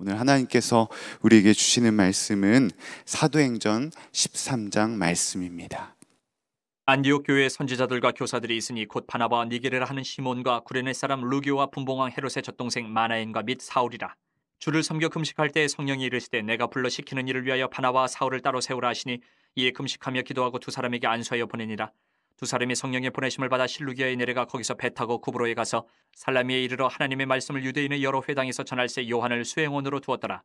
오늘 하나님께서 우리에게 주시는 말씀은 사도행전 13장 말씀입니다. 안디옥 교회 선지자들과 교사들이 있으니 곧바나바니게레 하는 시몬과 구레네 사람 루기오와 분봉왕 헤롯의 젖동생 마나엔과 및 사울이라 주를 섬겨 금식할 때 성령이 이르시되 내가 불러 시키는 일을 위하여 바나바와 사울을 따로 세우라 하시니 이에 금식하며 기도하고 두 사람에게 안수하여 보내니라 두 사람이 성령의 보내심을 받아 실루기아에 내려가 거기서 배 타고 구브로에 가서 살라미에 이르러 하나님의 말씀을 유대인의 여러 회당에서 전할세 요한을 수행원으로 두었더라.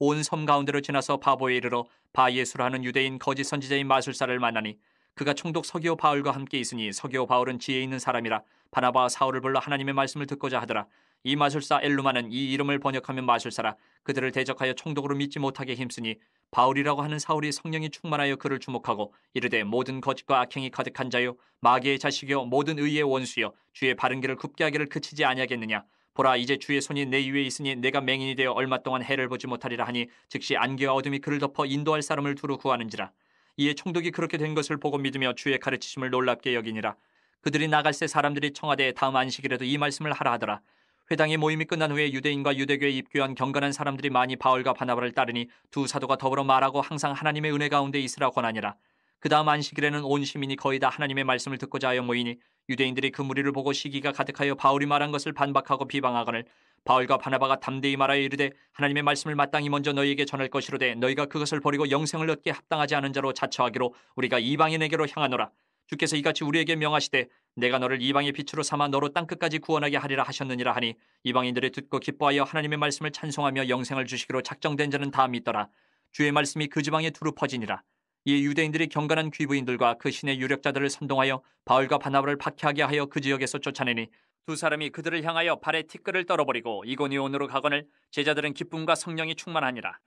온 섬 가운데로 지나서 바보에 이르러 바예수라는 유대인 거짓 선지자인 마술사를 만나니 그가 총독 서기오 바울과 함께 있으니 서기오 바울은 지혜 있는 사람이라 바나바와 사울을 불러 하나님의 말씀을 듣고자 하더라. 이 마술사 엘루마는 이 이름을 번역하면 마술사라 그들을 대적하여 총독으로 믿지 못하게 힘쓰니 바울이라고 하는 사울이 성령이 충만하여 그를 주목하고 이르되 모든 거짓과 악행이 가득한 자요 마귀의 자식이요 모든 의의 원수여 주의 바른 길을 굽게 하기를 그치지 아니하겠느냐 보라 이제 주의 손이 내 위에 있으니 내가 맹인이 되어 얼마 동안 해를 보지 못하리라 하니 즉시 안개와 어둠이 그를 덮어 인도할 사람을 두루 구하는지라 이에 총독이 그렇게 된 것을 보고 믿으며 주의 가르치심을 놀랍게 여기니라 그들이 나갈 새 사람들이 청와대에 다음 안식이라도이 말씀을 하라 하더라 회당의 모임이 끝난 후에 유대인과 유대교에 입교한 경건한 사람들이 많이 바울과 바나바를 따르니 두 사도가 더불어 말하고 항상 하나님의 은혜 가운데 있으라 권하니라. 그 다음 안식일에는 온 시민이 거의 다 하나님의 말씀을 듣고자 하여 모이니 유대인들이 그 무리를 보고 시기가 가득하여 바울이 말한 것을 반박하고 비방하거늘 바울과 바나바가 담대히 말하여 이르되 하나님의 말씀을 마땅히 먼저 너희에게 전할 것이로되 너희가 그것을 버리고 영생을 얻게 합당하지 않은 자로 자처하기로 우리가 이방인에게로 향하노라 주께서 이같이 우리에게 명하시되 내가 너를 이방의 빛으로 삼아 너로 땅끝까지 구원하게 하리라 하셨느니라 하니 이방인들이 듣고 기뻐하여 하나님의 말씀을 찬송하며 영생을 주시기로 작정된 자는 다 믿더라. 주의 말씀이 그 지방에 두루 퍼지니라. 이에 유대인들이 경건한 귀부인들과 그 신의 유력자들을 선동하여 바울과 바나바를 박해하게 하여 그 지역에서 쫓아내니 두 사람이 그들을 향하여 발에 티끌을 떨어버리고 이고니온으로 가거늘 제자들은 기쁨과 성령이 충만하니라.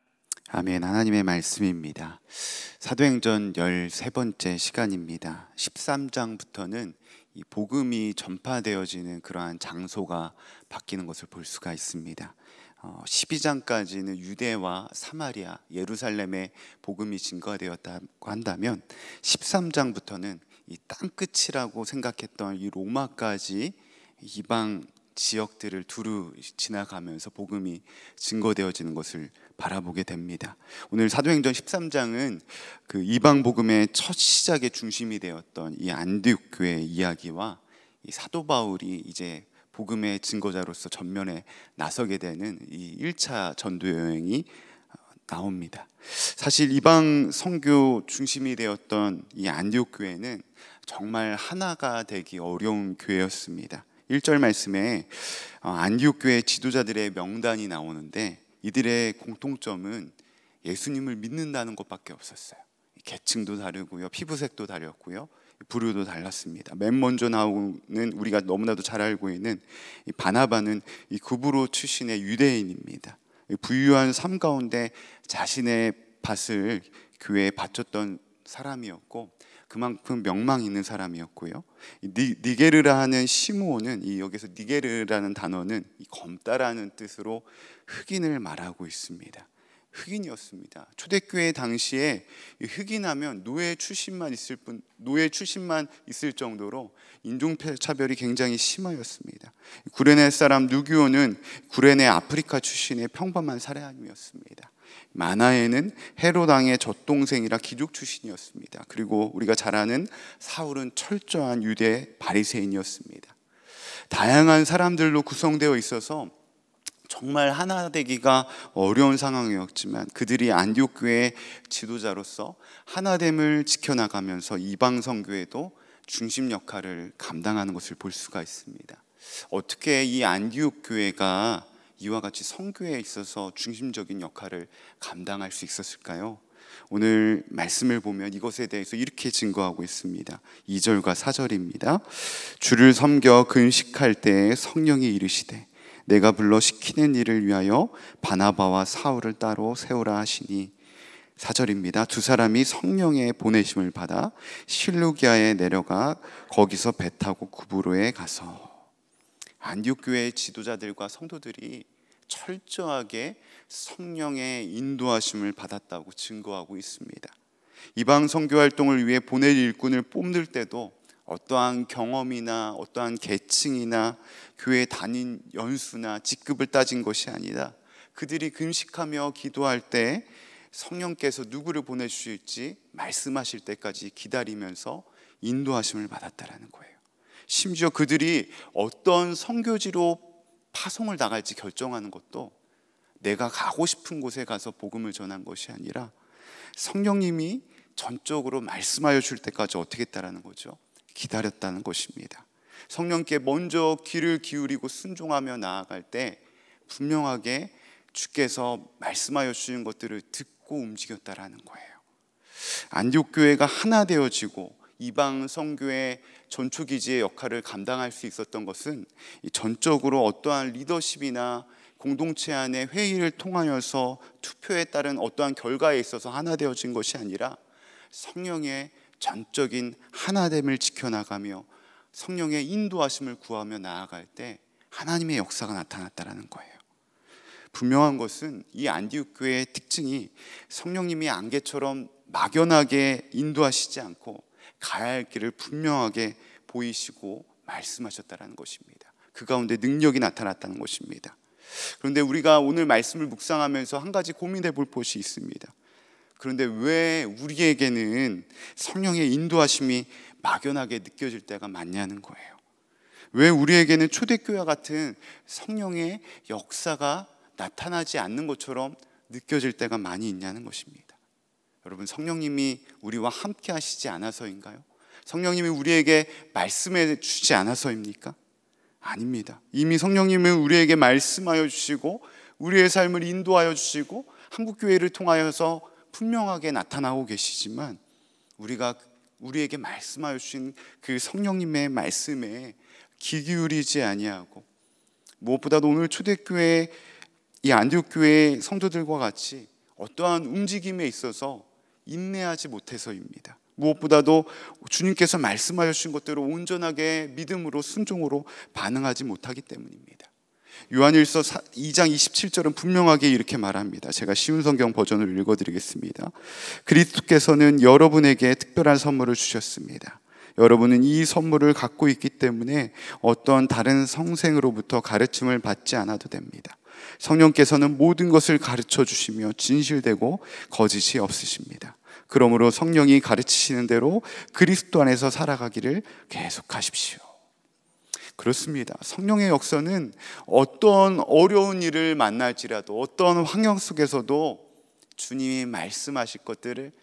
아멘 하나님의 말씀입니다. 사도행전 13번째 시간입니다. 13장부터는 이 복음이 전파되어지는 그러한 장소가 바뀌는 것을 볼 수가 있습니다. 12장까지는 어, 유대와 사마리아, 예루살렘에 복음이 증거되었다고 한다면 13장부터는 이 땅끝이라고 생각했던 이 로마까지 이방 지역들을 두루 지나가면서 복음이 증거되어지는 것을 바라보게 됩니다. 오늘 사도행전 13장은 그 이방 복음의 첫 시작의 중심이 되었던 이 안디옥 교회 이야기와 이 사도 바울이 이제 복음의 증거자로서 전면에 나서게 되는 이 1차 전도 여행이 어, 나옵니다. 사실 이방 선교 중심이 되었던 이 안디옥 교회는 정말 하나가 되기 어려운 교회였습니다. 1절 말씀에 어, 안디옥 교회 지도자들의 명단이 나오는데 이들의 공통점은 예수님을 믿는다는 것밖에 없었어요. 계층도 다르고요, 피부색도 다르고요, 부류도 달랐습니다. 맨 먼저 나오는 우리가 너무나도 잘 알고 있는 이 바나바는 이 구브로 출신의 유대인입니다. 부유한 삶 가운데 자신의 밭을 교회에 바쳤던 사람이었고 그만큼 명망 있는 사람이었고요. 니, 게르라 는 시므온은 이 여기서 니게르라는 단어는 검다라는 뜻으로 흑인을 말하고 있습니다. 흑인이었습니다. 초대교회 당시에 흑인하면 노예 출신만 있을 뿐 노예 출신만 있을 정도로 인종 차별이 굉장히 심하였습니다. 구레네 사람 누기오는 구레네 아프리카 출신의 평범한 사람이었습니다. 마나에는 헤로당의 젖동생이라 기족 출신이었습니다. 그리고 우리가 잘 아는 사울은 철저한 유대 바리새인이었습니다. 다양한 사람들로 구성되어 있어서 정말 하나 되기가 어려운 상황이었지만 그들이 안디옥 교회 지도자로서 하나됨을 지켜나가면서 이방 선교에도 중심 역할을 감당하는 것을 볼 수가 있습니다. 어떻게 이 안디옥 교회가 이와 같이 선교에 있어서 중심적인 역할을 감당할 수 있었을까요? 오늘 말씀을 보면 이것에 대해서 이렇게 증거하고 있습니다. 2절과 4절입니다. 주를 섬겨 금식할 때 성령이 이르시되 내가 불러 시키는 일을 위하여 바나바와 사울을 따로 세우라 하시니 사절입니다두 사람이 성령의 보내심을 받아 실루기아에 내려가 거기서 배 타고 구부로에 가서 안디옥 교회의 지도자들과 성도들이 철저하게 성령의 인도하심을 받았다고 증거하고 있습니다. 이방 선교 활동을 위해 보낼 일꾼을 뽑는 때도 어떠한 경험이나 어떠한 계층이나 교회 다닌 연수나 직급을 따진 것이 아니라 그들이 금식하며 기도할 때 성령께서 누구를 보내주실지 말씀하실 때까지 기다리면서 인도하심을 받았다라는 거예요. 심지어 그들이 어떤 선교지로 파송을 나갈지 결정하는 것도 내가 가고 싶은 곳에 가서 복음을 전한 것이 아니라 성령님이 전적으로 말씀하여 줄 때까지 어떻게 했다라는 거죠. 기다렸다는 것입니다. 성령께 먼저 귀를 기울이고 순종하며 나아갈 때 분명하게 주께서 말씀하여 주신 것들을 듣고 움직였다라는 거예요. 안디옥 교회가 하나 되어지고 이방 성교의 전초 기지의 역할을 감당할 수 있었던 것은 전적으로 어떠한 리더십이나 공동체 안의 회의를 통하여서 투표에 따른 어떠한 결과에 있어서 하나 되어진 것이 아니라 성령의 전적인 하나됨을 지켜나가며 성령의 인도하심을 구하며 나아갈 때 하나님의 역사가 나타났다라는 거예요. 분명한 것은 이 안디옥 교회의 특징이 성령님이 안개처럼 막연하게 인도하시지 않고 가야 할 길을 분명하게 보이시고 말씀하셨다라는 것입니다. 그 가운데 능력이 나타났다는 것입니다. 그런데 우리가 오늘 말씀을 묵상하면서 한 가지 고민해 볼 것이 있습니다. 그런데 왜 우리에게는 성령의 인도하심이 막연하게 느껴질 때가 많냐는 거예요. 왜 우리에게는 초대교회 같은 성령의 역사가 나타나지 않는 것처럼 느껴질 때가 많이 있냐는 것입니다. 여러분, 성령님이 우리와 함께 하시지 않아서인가요? 성령님이 우리에게 말씀해 주지 않아서입니까? 아닙니다. 이미 성령님은 우리에게 말씀하여 주시고 우리의 삶을 인도하여 주시고 한국교회를 통하여서 분명하게 나타나고 계시지만 우리가 우리에게 말씀하여 주신 그 성령님의 말씀에 귀 기울이지 아니하고 무엇보다도 오늘 초대교회 이 안디옥 교회 성도들과 같이 어떠한 움직임에 있어서 인내하지 못해서입니다. 무엇보다도 주님께서 말씀하여 주신 것대로 온전하게 믿음으로 순종으로 반응하지 못하기 때문입니다. 요한일서 2장 27절은 분명하게 이렇게 말합니다. 제가 쉬운 성경 버전을 읽어드리겠습니다. 그리스도께서는 여러분에게 특별한 선물을 주셨습니다. 여러분은 이 선물을 갖고 있기 때문에 어떤 다른 성생으로부터 가르침을 받지 않아도 됩니다. 성령께서는 모든 것을 가르쳐 주시며 진실되고 거짓이 없으십니다. 그러므로 성령이 가르치시는 대로 그리스도 안에서 살아가기를 계속하십시오. 그렇습니다. 성령의 역사는 어떤 어려운 일을 만날지라도 어떤 환경 속에서도 주님이 말씀하실 것들을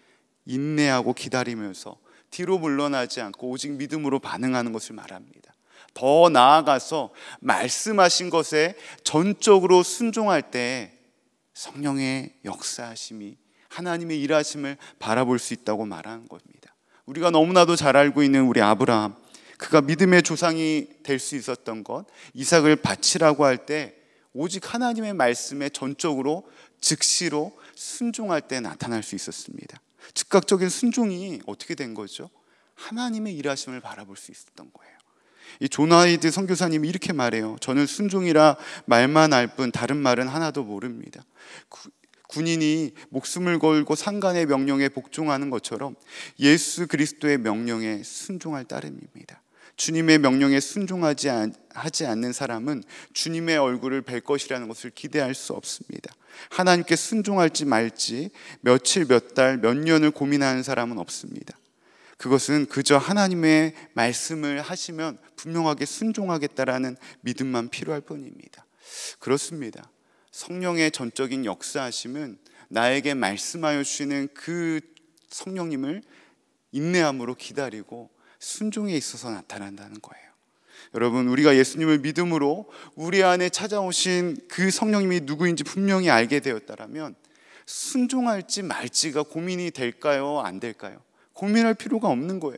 인내하고 기다리면서 뒤로 물러나지 않고 오직 믿음으로 반응하는 것을 말합니다. 더 나아가서 말씀하신 것에 전적으로 순종할 때 성령의 역사하심이 하나님의 일하심을 바라볼 수 있다고 말하는 겁니다. 우리가 너무나도 잘 알고 있는 우리 아브라함 그가 믿음의 조상이 될 수 있었던 것, 이삭을 바치라고 할 때 오직 하나님의 말씀에 전적으로 즉시로 순종할 때 나타날 수 있었습니다. 즉각적인 순종이 어떻게 된 거죠? 하나님의 일하심을 바라볼 수 있었던 거예요. 이 조나이드 선교사님이 이렇게 말해요. 저는 순종이라 말만 알 뿐 다른 말은 하나도 모릅니다. 구, 군인이 목숨을 걸고 상관의 명령에 복종하는 것처럼 예수 그리스도의 명령에 순종할 따름입니다. 주님의 명령에 순종하지 않, 하지 않는 사람은 주님의 얼굴을 뵐 것이라는 것을 기대할 수 없습니다. 하나님께 순종할지 말지 며칠, 몇 달, 몇 년을 고민하는 사람은 없습니다. 그것은 그저 하나님의 말씀을 하시면 분명하게 순종하겠다라는 믿음만 필요할 뿐입니다. 그렇습니다. 성령의 전적인 역사하심은 나에게 말씀하여 주시는 그 성령님을 인내함으로 기다리고 순종에 있어서 나타난다는 거예요. 여러분, 우리가 예수님을 믿음으로 우리 안에 찾아오신 그 성령님이 누구인지 분명히 알게 되었다면 순종할지 말지가 고민이 될까요? 안 될까요? 고민할 필요가 없는 거예요.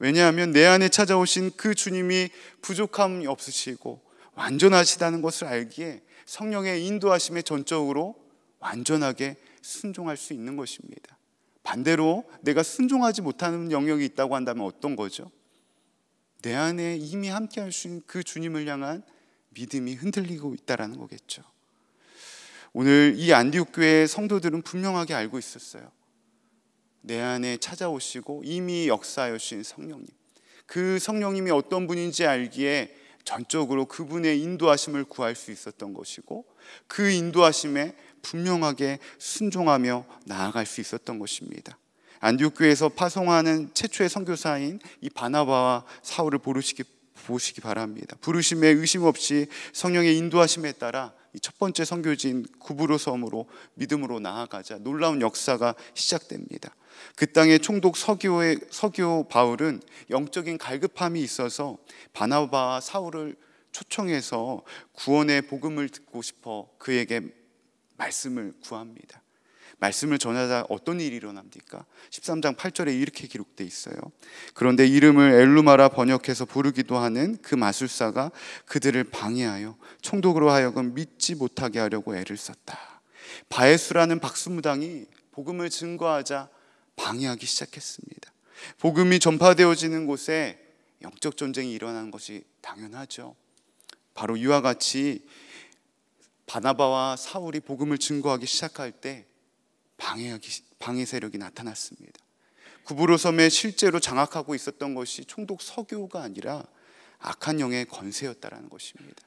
왜냐하면 내 안에 찾아오신 그 주님이 부족함이 없으시고 완전하시다는 것을 알기에 성령의 인도하심에 전적으로 완전하게 순종할 수 있는 것입니다. 반대로 내가 순종하지 못하는 영역이 있다고 한다면 어떤 거죠? 내 안에 이미 함께 할수 있는 그 주님을 향한 믿음이 흔들리고 있다라는 거겠죠. 오늘 이 안디옥 교회의 성도들은 분명하게 알고 있었어요. 내 안에 찾아오시고 이미 역사하신 성령님. 그 성령님이 어떤 분인지 알기에 전적으로 그분의 인도하심을 구할 수 있었던 것이고 그 인도하심에 분명하게 순종하며 나아갈 수 있었던 것입니다. 안디옥 교에서 파송하는 최초의 선교사인 이 바나바와 사울을 보시기 보시기 바랍니다. 부르심에 의심 없이 성령의 인도하심에 따라 첫 번째 선교지인 구부로 섬으로 믿음으로 나아가자 놀라운 역사가 시작됩니다. 그 땅의 총독 서교의 서교 바울은 영적인 갈급함이 있어서 바나바와 사울을 초청해서 구원의 복음을 듣고 싶어 그에게 말씀을 구합니다. 말씀을 전하자 어떤 일이 일어납니까? 13장 8절에 이렇게 기록돼 있어요. 그런데 이름을 엘루마라 번역해서 부르기도 하는 그 마술사가 그들을 방해하여 총독으로 하여금 믿지 못하게 하려고 애를 썼다. 바에수라는 박수무당이 복음을 증거하자 방해하기 시작했습니다. 복음이 전파되어지는 곳에 영적 전쟁이 일어난 것이 당연하죠. 바로 이와 같이 바나바와 사울이 복음을 증거하기 시작할 때 방해하기, 방해 세력이 나타났습니다. 구부로 섬에 실제로 장악하고 있었던 것이 총독 서교가 아니라 악한 영의 건세였다라는 것입니다.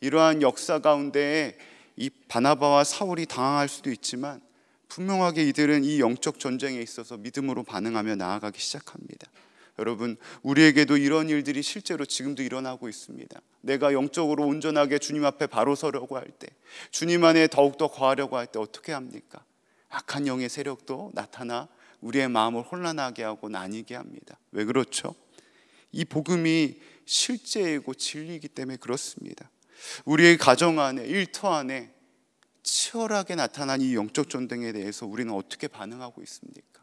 이러한 역사 가운데이 바나바와 사울이 당황할 수도 있지만 분명하게 이들은 이 영적 전쟁에 있어서 믿음으로 반응하며 나아가기 시작합니다. 여러분, 우리에게도 이런 일들이 실제로 지금도 일어나고 있습니다. 내가 영적으로 온전하게 주님 앞에 바로 서려고 할 때, 주님 안에 더욱더 거하려고 할 때 어떻게 합니까? 악한 영의 세력도 나타나 우리의 마음을 혼란하게 하고 나뉘게 합니다. 왜 그렇죠? 이 복음이 실제이고 진리이기 때문에 그렇습니다. 우리의 가정 안에, 일터 안에 치열하게 나타난 이 영적 전쟁에 대해서 우리는 어떻게 반응하고 있습니까?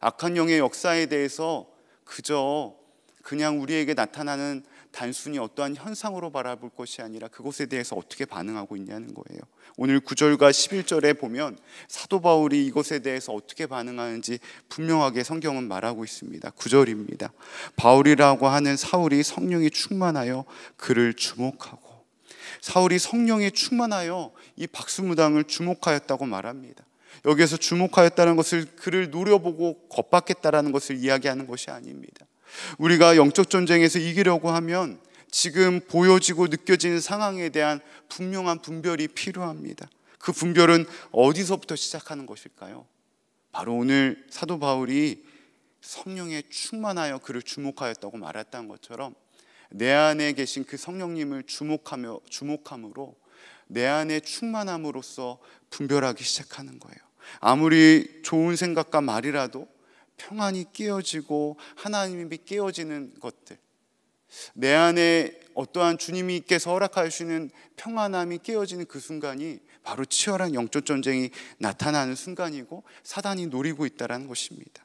악한 영의 역사에 대해서 그저 그냥 우리에게 나타나는 단순히 어떠한 현상으로 바라볼 것이 아니라 그것에 대해서 어떻게 반응하고 있냐는 거예요. 오늘 9절과 11절에 보면 사도 바울이 이것에 대해서 어떻게 반응하는지 분명하게 성경은 말하고 있습니다. 9절입니다. 바울이라고 하는 사울이 성령이 충만하여 그를 주목하고 사울이 성령이 충만하여 이 박수무당을 주목하였다고 말합니다. 여기에서 주목하였다는 것을 그를 노려보고 겁박했다라는 것을 이야기하는 것이 아닙니다. 우리가 영적 전쟁에서 이기려고 하면 지금 보여지고 느껴지는 상황에 대한 분명한 분별이 필요합니다. 그 분별은 어디서부터 시작하는 것일까요? 바로 오늘 사도 바울이 성령에 충만하여 그를 주목하였다고 말했다는 것처럼 내 안에 계신 그 성령님을 주목하며 주목함으로 내 안에 충만함으로써 분별하기 시작하는 거예요. 아무리 좋은 생각과 말이라도 평안이 깨어지고 하나님이 깨어지는 것들 내 안에 어떠한 주님이께서 허락하시는 평안함이 깨어지는 그 순간이 바로 치열한 영적 전쟁이 나타나는 순간이고 사단이 노리고 있다는 것입니다.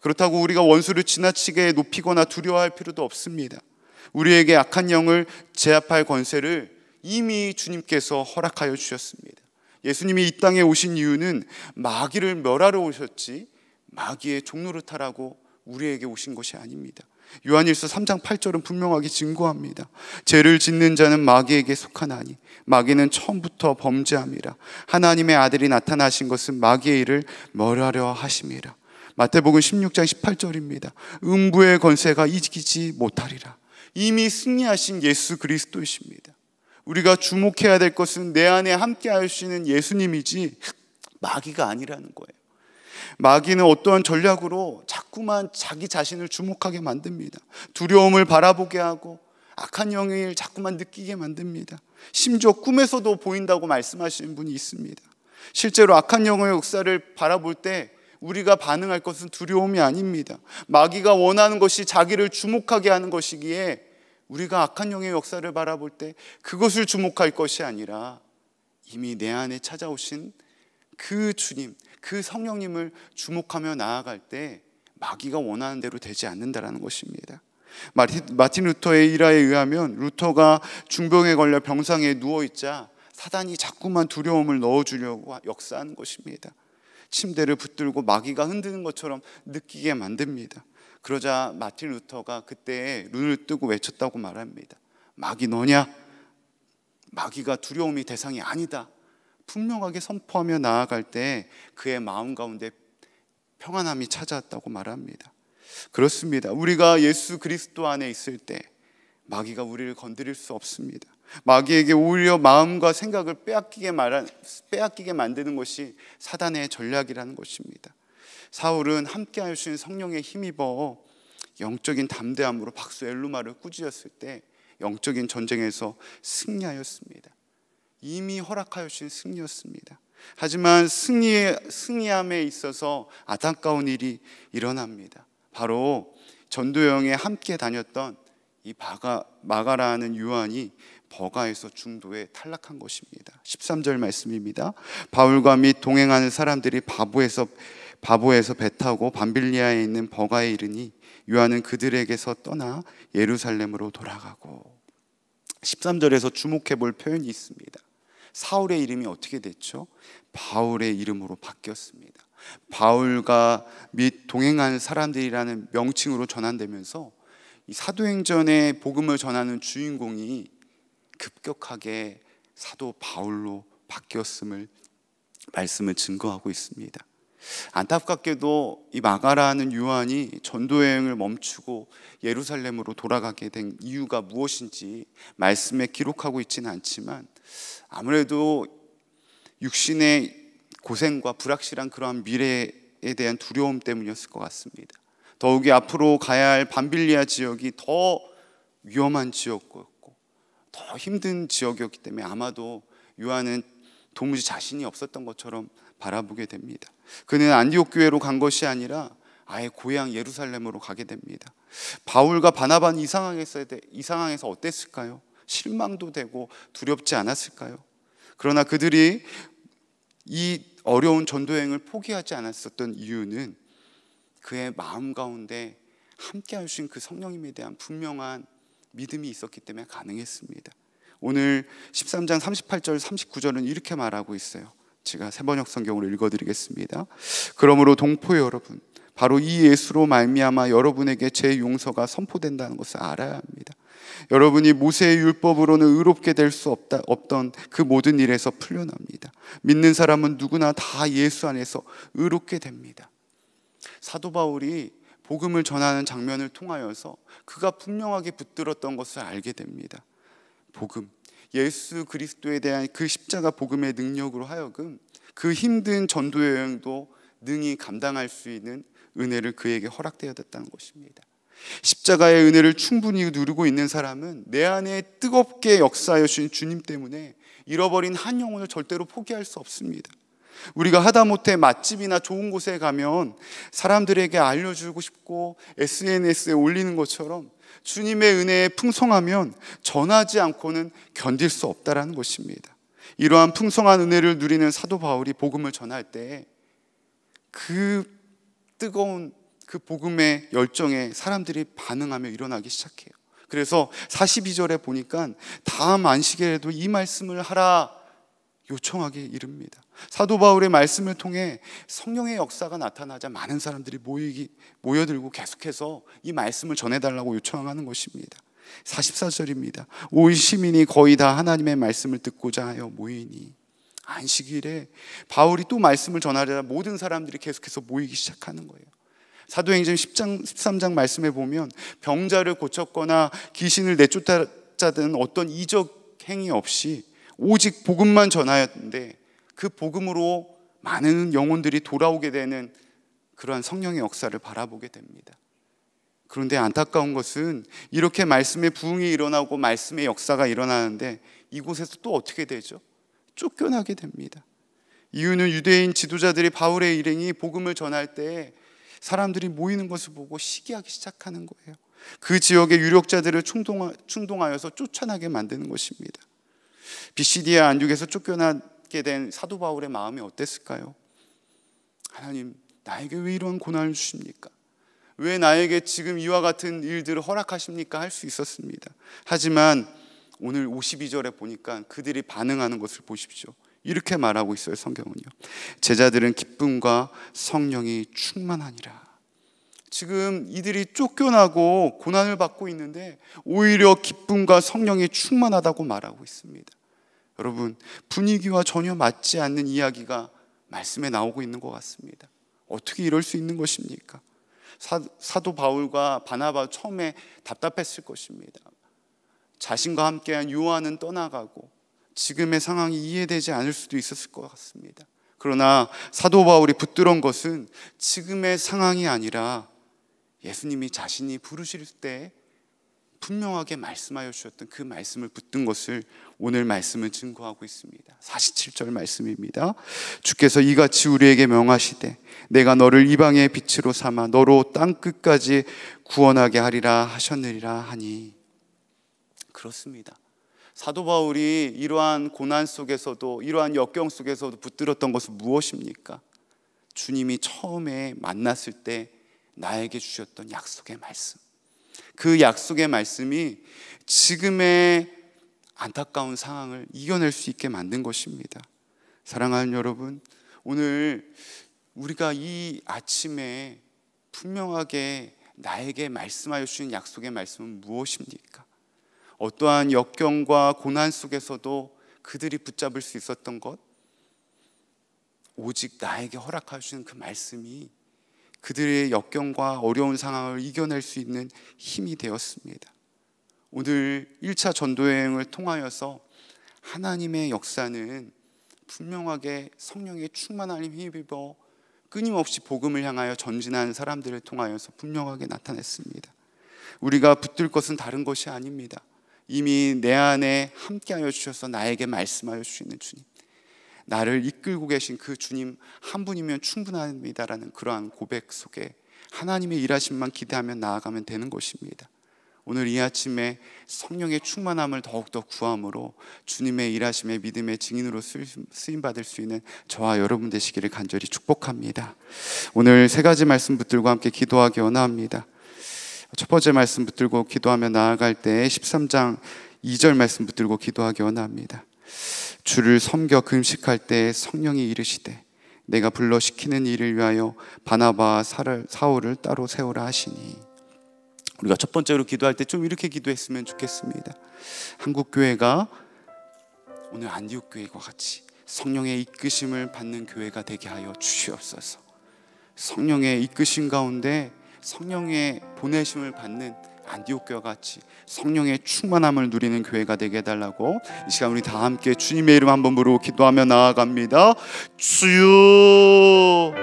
그렇다고 우리가 원수를 지나치게 높이거나 두려워할 필요도 없습니다. 우리에게 악한 영을 제압할 권세를 이미 주님께서 허락하여 주셨습니다. 예수님이 이 땅에 오신 이유는 마귀를 멸하러 오셨지 마귀의 종노릇하라고 우리에게 오신 것이 아닙니다. 요한일서 3장 8절은 분명하게 증거합니다. 죄를 짓는 자는 마귀에게 속하나니 마귀는 처음부터 범죄함이라 하나님의 아들이 나타나신 것은 마귀의 일을 멸하려 하심이라. 마태복음 16장 18절입니다. 음부의 권세가 이기지 못하리라. 이미 승리하신 예수 그리스도이십니다. 우리가 주목해야 될 것은 내 안에 함께 하시는 예수님이지 마귀가 아니라는 거예요. 마귀는 어떠한 전략으로 자꾸만 자기 자신을 주목하게 만듭니다. 두려움을 바라보게 하고 악한 영을 자꾸만 느끼게 만듭니다. 심지어 꿈에서도 보인다고 말씀하시는 분이 있습니다. 실제로 악한 영의 역사를 바라볼 때 우리가 반응할 것은 두려움이 아닙니다. 마귀가 원하는 것이 자기를 주목하게 하는 것이기에 우리가 악한 영의 역사를 바라볼 때 그것을 주목할 것이 아니라 이미 내 안에 찾아오신 그 주님, 그 성령님을 주목하며 나아갈 때 마귀가 원하는 대로 되지 않는다라는 것입니다. 마틴 루터의 일화에 의하면 루터가 중병에 걸려 병상에 누워 있자 사단이 자꾸만 두려움을 넣어 주려고 역사하는 것입니다. 침대를 붙들고 마귀가 흔드는 것처럼 느끼게 만듭니다. 그러자 마틴 루터가 그때에 눈을 뜨고 외쳤다고 말합니다. 마귀 너냐? 마귀가 두려움이 대상이 아니다. 분명하게 선포하며 나아갈 때 그의 마음 가운데 평안함이 찾아왔다고 말합니다. 그렇습니다. 우리가 예수 그리스도 안에 있을 때 마귀가 우리를 건드릴 수 없습니다. 마귀에게 오히려 마음과 생각을 빼앗기게 말한 빼앗기게 만드는 것이 사단의 전략이라는 것입니다. 사울은 함께 할수 있는 성령의 힘입어 영적인 담대함으로 박수 엘루마를 꾸짖었을 때 영적인 전쟁에서 승리하였습니다. 이미 허락하여 주신 승리였습니다. 하지만 승리 승리함에 있어서 안타까운 일이 일어납니다. 바로 전도여에 함께 다녔던 이 바가, 마가라는 요한이 버가에서 중도에 탈락한 것입니다. 13절 말씀입니다. 바울과 및 동행하는 사람들이 바보에서 바보에서 배 타고 밤빌리아에 있는 버가에 이르니 요한은 그들에게서 떠나 예루살렘으로 돌아가고 13절에서 주목해 볼 표현이 있습니다. 사울의 이름이 어떻게 됐죠? 바울의 이름으로 바뀌었습니다. 바울과 및 동행한 사람들이라는 명칭으로 전환되면서 사도행전의 복음을 전하는 주인공이 급격하게 사도 바울로 바뀌었음을 말씀을 증거하고 있습니다. 안타깝게도 이 마가라는 유한이 전도 여행을 멈추고 예루살렘으로 돌아가게 된 이유가 무엇인지 말씀에 기록하고 있지는 않지만 아무래도 육신의 고생과 불확실한 그러한 미래에 대한 두려움 때문이었을 것 같습니다. 더욱이 앞으로 가야 할 반빌리아 지역이 더 위험한 지역이었고 더 힘든 지역이었기 때문에 아마도 요한은 도무지 자신이 없었던 것처럼 바라보게 됩니다. 그는 안디옥 교회로 간 것이 아니라 아예 고향 예루살렘으로 가게 됩니다. 바울과 바나바는 이 상황에서 이 상황에서 어땠을까요? 실망도 되고 두렵지 않았을까요? 그러나 그들이 이 어려운 전도행을 포기하지 않았었던 이유는 그의 마음 가운데 함께 하신 그 성령님에 대한 분명한 믿음이 있었기 때문에 가능했습니다. 오늘 13장 38절 39절은 이렇게 말하고 있어요. 제가 세번역 성경으로 읽어드리겠습니다. 그러므로 동포 여러분, 바로 이 예수로 말미암아 여러분에게 제 용서가 선포된다는 것을 알아야 합니다. 여러분이 모세의 율법으로는 의롭게 될 수 없다 없던 그 모든 일에서 풀려납니다. 믿는 사람은 누구나 다 예수 안에서 의롭게 됩니다. 사도 바울이 복음을 전하는 장면을 통하여서 그가 분명하게 붙들었던 것을 알게 됩니다. 복음 예수 그리스도에 대한 그 십자가 복음의 능력으로 하여금 그 힘든 전도 여행도 능히 감당할 수 있는 은혜를 그에게 허락되어졌다는 것입니다. 십자가의 은혜를 충분히 누리고 있는 사람은 내 안에 뜨겁게 역사하여 주신 주님 때문에 잃어버린 한 영혼을 절대로 포기할 수 없습니다. 우리가 하다못해 맛집이나 좋은 곳에 가면 사람들에게 알려주고 싶고 SNS에 올리는 것처럼 주님의 은혜에 풍성하면 전하지 않고는 견딜 수 없다라는 것입니다. 이러한 풍성한 은혜를 누리는 사도 바울이 복음을 전할 때 그 뜨거운 그 복음의 열정에 사람들이 반응하며 일어나기 시작해요. 그래서 42절에 보니까 다음 안식일에도 이 말씀을 하라 요청하기 이릅니다. 사도 바울의 말씀을 통해 성령의 역사가 나타나자 많은 사람들이 모이기 모여들고 계속해서 이 말씀을 전해 달라고 요청하는 것입니다. 44절입니다. 온 시민이 거의 다 하나님의 말씀을 듣고자 하여 모이니 안식일에 바울이 또 말씀을 전하려다 모든 사람들이 계속해서 모이기 시작하는 거예요. 사도행전 10장 13장 말씀에 보면 병자를 고쳤거나 귀신을 내쫓다든 어떤 이적 행위 없이 오직 복음만 전하였는데 그 복음으로 많은 영혼들이 돌아오게 되는 그러한 성령의 역사를 바라보게 됩니다. 그런데 안타까운 것은 이렇게 말씀의 부흥이 일어나고 말씀의 역사가 일어나는데 이곳에서 또 어떻게 되죠? 쫓겨나게 됩니다. 이유는 유대인 지도자들이 바울의 일행이 복음을 전할 때 사람들이 모이는 것을 보고 시기하기 시작하는 거예요. 그 지역의 유력자들을 충동하, 여서 쫓아나게 만드는 것입니다. 비시디아 안육에서 쫓겨나게 된 사도 바울의 마음이 어땠을까요? 하나님, 나에게 왜이러 고난을 주십니까? 왜 나에게 지금 이와 같은 일들을 허락하십니까? 할 수 있었습니다. 하지만 오늘 52절에 보니까 그들이 반응하는 것을 보십시오. 이렇게 말하고 있어요, 성경은요. 제자들은 기쁨과 성령이 충만하니라. 지금 이들이 쫓겨나고 고난을 받고 있는데 오히려 기쁨과 성령이 충만하다고 말하고 있습니다. 여러분, 분위기와 전혀 맞지 않는 이야기가 말씀에 나오고 있는 것 같습니다. 어떻게 이럴 수 있는 것입니까? 사, 도 바울과 바나바 처음에 답답했을 것입니다. 자신과 함께한 요한은 떠나가고 지금의 상황이 이해되지 않을 수도 있었을 것 같습니다. 그러나 사도 바울이 붙들은 것은 지금의 상황이 아니라 예수님이 자신이 부르실 때 분명하게 말씀하여 주셨던 그 말씀을 붙든 것을 오늘 말씀은 증거하고 있습니다. 47절 말씀입니다. 주께서 이같이 우리에게 명하시되 내가 너를 이방의 빛으로 삼아 너로 땅 끝까지 구원하게 하리라 하셨느니라 하니 그렇습니다. 사도 바울이 이러한 고난 속에서도 이러한 역경 속에서도 붙들었던 것은 무엇입니까? 주님이 처음에 만났을 때 나에게 주셨던 약속의 말씀. 그 약속의 말씀이 지금의 안타까운 상황을 이겨낼 수 있게 만든 것입니다. 사랑하는 여러분, 오늘 우리가 이 아침에 분명하게 나에게 말씀하여 주신 약속의 말씀은 무엇입니까? 어떠한 역경과 고난 속에서도 그들이 붙잡을 수 있었던 것 오직 나에게 허락하시그 말씀이 그들의 역경과 어려운 상황을 이겨낼 수 있는 힘이 되었습니다. 오늘 1차 전도여행을 통하여서 하나님의 역사는 분명하게 성령의 충만한 함 힘입어 끊임없이 복음을 향하여 전진하는 사람들을 통하여서 분명하게 나타냈습니다. 우리가 붙들 것은 다른 것이 아닙니다. 이미 내 안에 함께하여 주셔서 나에게 말씀하여 주시는 주님. 나를 이끌고 계신 그 주님 한 분이면 충분합니다라는 그러한 고백 속에 하나님의 일하심만 기대하며 나아가면 되는 것입니다. 오늘 이 아침에 성령의 충만함을 더욱더 구함으로 주님의 일하심의 믿음의 증인으로 쓰임 받을 수 있는 저와 여러분 되시기를 간절히 축복합니다. 오늘 세 가지 말씀 붙들고 함께 기도하기 원합니다. 첫 번째 말씀 붙들고 기도하며 나아갈 때 13장 2절 말씀 붙들고 기도하기 원합니다. 주를 섬겨 금식할 때 성령이 이르시되 내가 불러 시키는 일을 위하여 바나바 사울을 따로 세우라 하시니 우리가 첫 번째로 기도할 때 좀 이렇게 기도했으면 좋겠습니다. 한국 교회가 오늘 안디옥 교회와 같이 성령의 이끄심을 받는 교회가 되게 하여 주시옵소서. 성령의 이끄심 가운데 성령의 보내심을 받는 안디옥교와 같이 성령의 충만함을 누리는 교회가 되게 해달라고 이 시간 우리 다 함께 주님의 이름 한번 부르고 기도하며 나아갑니다 주여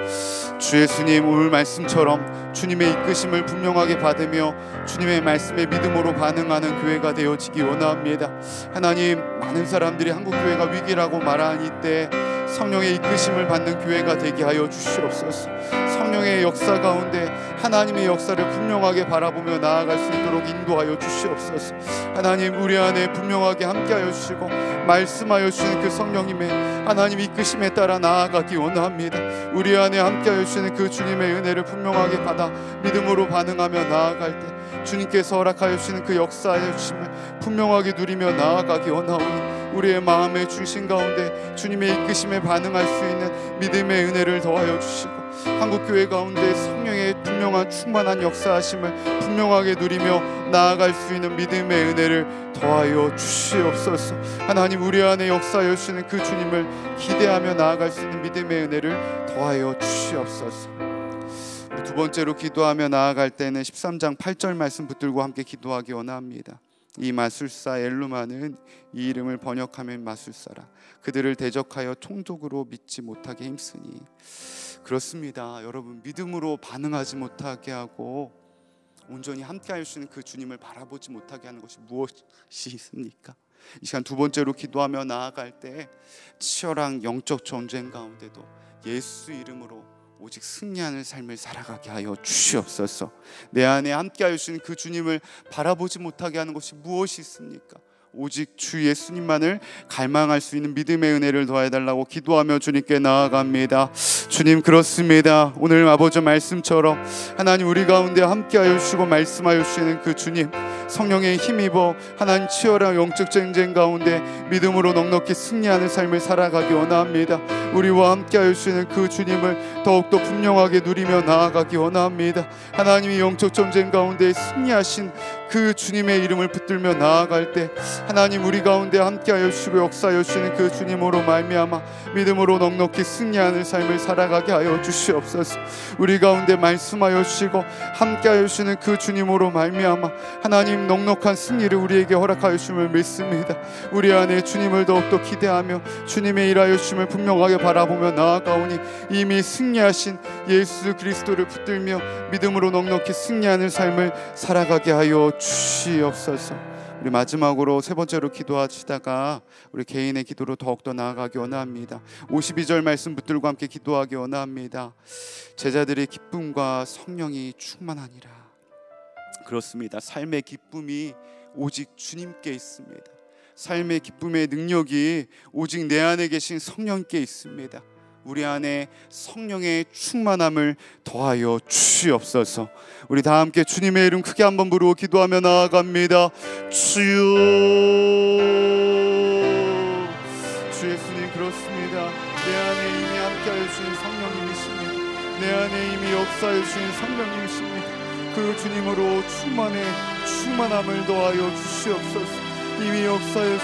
주 예수님 오늘 말씀처럼 주님의 이끄심을 분명하게 받으며 주님의 말씀에 믿음으로 반응하는 교회가 되어지기 원합니다 하나님 많은 사람들이 한국교회가 위기라고 말하니 때 성령의 이끄심을 받는 교회가 되게 하여 주시옵소서. 성령의 역사 가운데 하나님의 역사를 분명하게 바라보며 나아갈 수 있도록 인도하여 주시옵소서. 하나님 우리 안에 분명하게 함께하여 주시고 말씀하여 주시는 그 성령님의 하나님 이끄심에 따라 나아가기 원합니다. 우리 안에 함께하여 주시는 그 주님의 은혜를 분명하게 받아 믿음으로 반응하며 나아갈 때 주님께서 허락하여 주시는 그역사하 주심을 분명하게 누리며 나아가기 원하오니 우리의 마음의 중심 가운데 주님의 이끄심에 반응할 수 있는 믿음의 은혜를 더하여 주시고 한국교회 가운데 성령의 분명한 충만한 역사하심을 분명하게 누리며 나아갈 수 있는 믿음의 은혜를 더하여 주시옵소서 하나님 우리 안에 역사여 주시는 그 주님을 기대하며 나아갈 수 있는 믿음의 은혜를 더하여 주시옵소서 두 번째로 기도하며 나아갈 때는 13장 8절 말씀 붙들고 함께 기도하기 원합니다. 이 마술사 엘루마는 이 이름을 번역하면 마술사라 그들을 대적하여 총독으로 믿지 못하게 힘쓰니 그렇습니다 여러분 믿음으로 반응하지 못하게 하고 온전히 함께 할 수 있는 그 주님을 바라보지 못하게 하는 것이 무엇이 있습니까? 이 시간 두 번째로 기도하며 나아갈 때 치열한 영적 전쟁 가운데도 예수 이름으로 오직 승리하는 삶을 살아가게 하여 주시옵소서. 내 안에 함께하여 주신 그 주님을 바라보지 못하게 하는 것이 무엇이 있습니까? 오직 주 예수님만을 갈망할 수 있는 믿음의 은혜를 더해달라고 기도하며 주님께 나아갑니다. 주님 그렇습니다. 오늘 아버지 말씀처럼 하나님 우리 가운데 함께하여 주시고 말씀하여 주시는 그 주님 성령의 힘입어 하나님 치열한 영적 전쟁 가운데 믿음으로 넉넉히 승리하는 삶을 살아가기 원합니다. 우리와 함께하여 주시는 그 주님을 더욱더 분명하게 누리며 나아가기 원합니다. 하나님이 영적 전쟁 가운데 승리하신 그 주님의 이름을 붙들며 나아갈 때 하나님 우리 가운데 함께하여 주시고 역사여 주시는 그 주님으로 말미암아 믿음으로 넉넉히 승리하는 삶을 살아가게 하여 주시옵소서 우리 가운데 말씀하여 주시고 함께하여 주시는 그 주님으로 말미암아 하나님 넉넉한 승리를 우리에게 허락하여 주심을 믿습니다 우리 안에 주님을 더욱더 기대하며 주님의 일하여 주심을 분명하게 바라보며 나아가오니 이미 승리하신 예수 그리스도를 붙들며 믿음으로 넉넉히 승리하는 삶을 살아가게 하여 주시옵소서. 우리 마지막으로 세 번째로 기도하시다가 우리 개인의 기도로 더욱더 나아가기 원합니다. 52절 말씀 붙들과 함께 기도하기 원합니다. 제자들의 기쁨과 성령이 충만하니라. 그렇습니다. 삶의 기쁨이 오직 주님께 있습니다. 삶의 기쁨의 능력이 오직 내 안에 계신 성령께 있습니다. 우리 안에 성령의 충만함을 더하여 주시옵소서. 우리 다 함께 주님의 이름 크게 한번 부르고 기도하며 나아갑니다. 주여. 주 예수님 그렇습니다. 내 안에 이미 함께하여 주신 성령님이십니다. 내 안에 이미 역사해 주신 성령님이십니다. 그 주님으로 충만해 충만함을 더하여 주시옵소서. 이미 역사해